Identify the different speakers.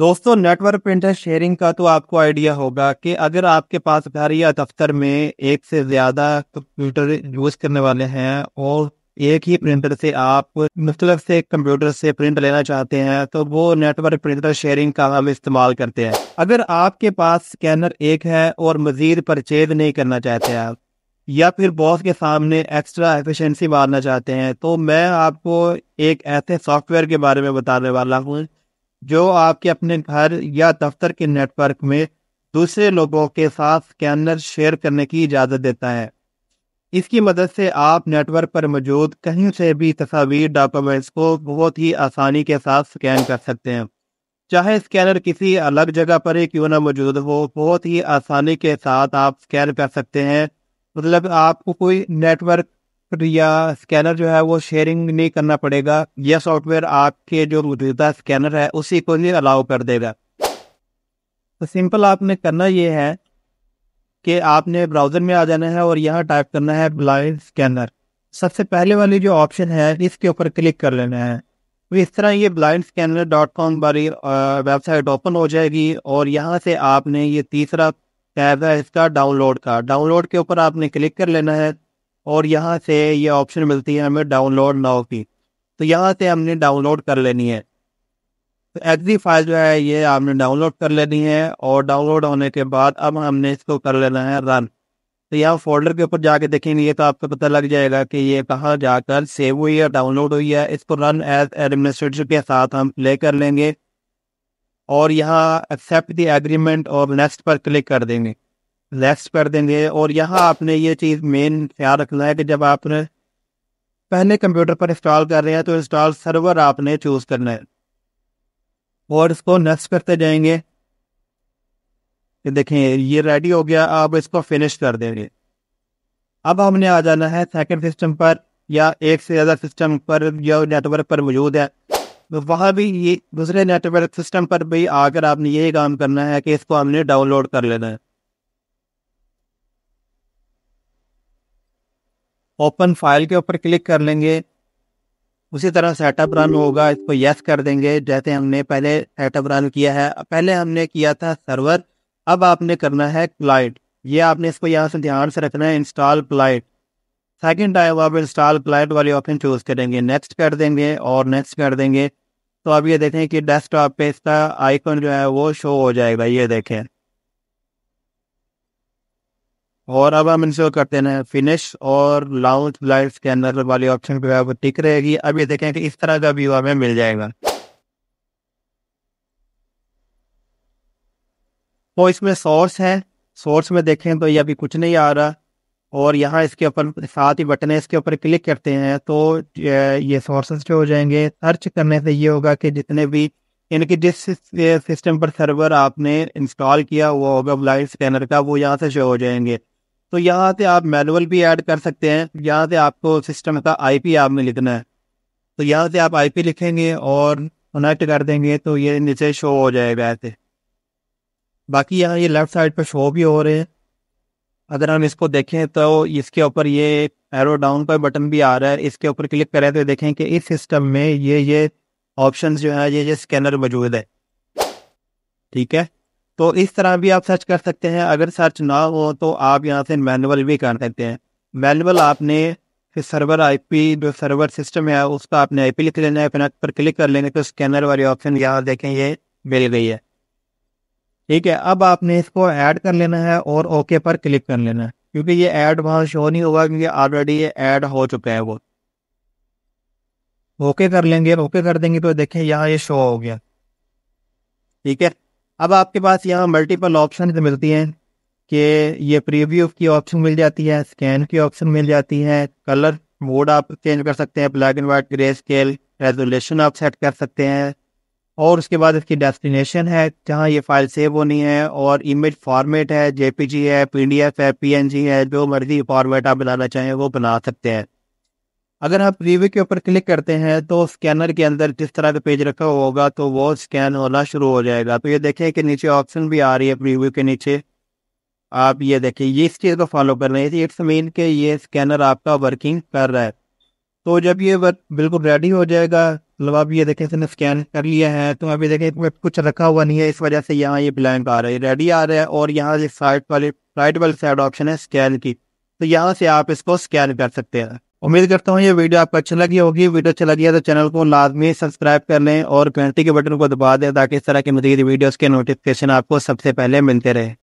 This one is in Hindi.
Speaker 1: दोस्तों नेटवर्क प्रिंटर शेयरिंग का तो आपको आइडिया होगा कि अगर आपके पास घर या दफ्तर में एक से ज्यादा कंप्यूटर यूज करने वाले हैं और एक ही प्रिंटर से आप मुख्तल से कंप्यूटर से प्रिंट लेना चाहते हैं तो वो नेटवर्क प्रिंटर शेयरिंग का हम इस्तेमाल करते हैं अगर आपके पास स्कैनर एक है और मजीद परचेज नहीं करना चाहते आप या फिर बॉस के सामने एक्स्ट्रा एफिशिएंसी मारना चाहते हैं तो मैं आपको एक ऐसे सॉफ्टवेयर के बारे में बताने वाला हूँ जो आपके अपने घर या दफ्तर के नेटवर्क में दूसरे लोगों के साथ स्कैनर शेयर करने की इजाज़त देता है इसकी मदद से आप नेटवर्क पर मौजूद कहीं से भी तस्वीर डॉक्यूमेंट्स को बहुत ही आसानी के साथ स्कैन कर सकते हैं चाहे स्कैनर किसी अलग जगह पर ही क्यों ना मौजूद हो बहुत ही आसानी के साथ आप स्कैन कर सकते हैं मतलब आपको कोई नेटवर्क तो या स्कैनर जो है वो शेयरिंग नहीं करना पड़ेगा यह सॉफ्टवेयर आपके जो मौजूदा स्कैनर है उसी को ही अलाउ कर देगा तो सिंपल आपने करना ये है कि आपने ब्राउज़र में आ जाना है और यहाँ टाइप करना है ब्लाइंड स्कैनर सबसे पहले वाली जो ऑप्शन है इसके ऊपर क्लिक कर लेना है तो इस तरह ये ब्लाइंड स्कैनर डॉट कॉम वाली वेबसाइट ओपन हो जाएगी और यहाँ से आपने ये तीसरा टैब है इसका डाउनलोड का डाउनलोड के ऊपर आपने क्लिक कर लेना है और यहाँ से ये ऑप्शन मिलती है हमें डाउनलोड नाउ की तो यहाँ से हमने डाउनलोड कर लेनी है तो एक्जी फाइल जो है ये आपने डाउनलोड कर लेनी है और डाउनलोड होने के बाद अब हमने इसको कर लेना है रन तो यहाँ फोल्डर के ऊपर जाके देखेंगे ये तो आपको पता लग जाएगा कि ये कहाँ जाकर सेव हुई है डाउनलोड हुई है इसको रन एज एडमिनिस्ट्रेटर के साथ हम प्ले कर लेंगे और यहाँ एक्सेप्ट दी एग्रीमेंट और नेक्स्ट पर क्लिक कर देंगे लेस कर देंगे और यहाँ आपने ये चीज़ मेन ख्याल रखना है कि जब आपने पहले कंप्यूटर पर इंस्टॉल कर रहे हैं तो इंस्टॉल सर्वर आपने चूज़ करना है और इसको नेक्स्ट करते जाएंगे ये देखें ये रेडी हो गया आप इसको फिनिश कर देंगे अब हमने आ जाना है सेकंड सिस्टम पर या एक से ज़्यादा सिस्टम पर या नेटवर्क पर मौजूद है तो भी ये दूसरे नेटवर्क सिस्टम पर भी आकर आपने यही काम करना है कि इसको हमने डाउनलोड कर लेना है ओपन फाइल के ऊपर क्लिक कर लेंगे उसी तरह सेटअप रन होगा इसको यस कर देंगे जैसे हमने पहले सेटअप रन किया है पहले हमने किया था सर्वर अब आपने करना है क्लाइट ये आपने इसको यहाँ से ध्यान से रखना है इंस्टॉल क्लाइट सेकेंड टाइम आप इंस्टॉल क्लाइट वाली ऑप्शन चूज़ करेंगे नेक्स्ट कर देंगे और नेक्स्ट कर देंगे तो अब ये देखें कि डेस्कटॉप पे इसका आइकन जो है वो शो हो जाएगा ये देखें और अब हम इंस्टॉल करते हैं फिनिश और लाउंज लाइट्स के अंदर वाली ऑप्शन पे वो टिक रहेगी अब ये देखें कि इस तरह का व्यू हमें मिल जाएगा तो इसमें सोर्स है सोर्स में देखें तो ये अभी कुछ नहीं आ रहा और यहाँ इसके ऊपर साथ ही बटन है इसके ऊपर क्लिक करते हैं तो ये सोर्सेस जो हो जाएंगे सर्च करने से ये होगा कि जितने भी इनकी जिस सिस्टम पर सर्वर आपने इंस्टॉल किया हुआ होगा लाइट स्कैनर का वो यहाँ से शो हो जाएंगे तो यहाँ से आप मैनुअल भी ऐड कर सकते हैं यहाँ से आपको सिस्टम का आईपी आपने लिखना है तो यहाँ से आप आईपी लिखेंगे और कनेक्ट कर देंगे तो ये नीचे शो हो जाएगा ऐसे बाकी यहाँ ये लेफ़्ट साइड पर शो भी हो रहे हैं अगर हम इसको देखें तो इसके ऊपर ये एरो डाउन का बटन भी आ रहा है इसके ऊपर क्लिक करें तो देखें कि इस सिस्टम में ये ये ऑप्शंस जो है ये ये स्कैनर मौजूद है ठीक है तो इस तरह भी आप सर्च कर सकते हैं अगर सर्च ना हो तो आप यहाँ से मैनुअल भी कर सकते हैं मैनुअल आपने फिर सर्वर आईपी जो सर्वर सिस्टम है उसका आपने आईपी लिख लेना है कनेक्ट पर क्लिक कर लेंगे तो स्कैनर वाली ऑप्शन यहाँ देखें ये मिल गई है ठीक है अब आपने इसको ऐड कर लेना है और ओके पर क्लिक कर लेना है क्योंकि ये ऐड वहाँ शो नहीं होगा क्योंकि ऑलरेडी ये ऐड हो चुका है वो ओके कर लेंगे ओके कर देंगे तो देखें यहाँ ये शो हो गया ठीक है अब आपके पास यहाँ मल्टीपल ऑप्शन मिलती हैं कि ये प्रीव्यू की ऑप्शन मिल जाती है स्कैन की ऑप्शन मिल जाती है कलर मोड आप चेंज कर सकते हैं black and white grey scale resolution आप सेट कर सकते हैं और उसके बाद इसकी डेस्टिनेशन है जहाँ ये फाइल सेव होनी है और इमेज फॉर्मेट है जेपीजी है पीडीएफ है पीएनजी है जो मर्जी फॉर्मेट आप बनाना चाहें वो बना सकते हैं अगर आप रिव्यू के ऊपर क्लिक करते हैं तो स्कैनर के अंदर जिस तरह का पेज रखा होगा तो वो स्कैन होना शुरू हो जाएगा तो ये देखें कि नीचे ऑप्शन भी आ रही है रिव्यू के नीचे आप ये देखें ये इस चीज़ को फॉलो कर रहे हैं इट्स मीन के ये स्कैनर आपका वर्किंग कर रहा है तो जब ये वर्क बिल्कुल रेडी हो जाएगा मतलब आप ये देखें इसने स्कैन कर लिया है तो अभी देखें इसमें कुछ रखा हुआ नहीं है इस वजह से यहाँ ये ब्लैंक आ रहा है रेडी आ रहा है और यहाँ से साइड वाले राइट वाले साइड ऑप्शन है स्कैन की तो यहाँ से आप इसको स्कैन कर सकते हैं उम्मीद करता हूँ ये वीडियो आपको अच्छा लगी होगी वीडियो अच्छा लगी है तो चैनल को लाजमी सब्सक्राइब कर लें और घंटी के बटन को दबा दें ताकि इस तरह की मजीद वीडियोस के नोटिफिकेशन आपको सबसे पहले मिलते रहे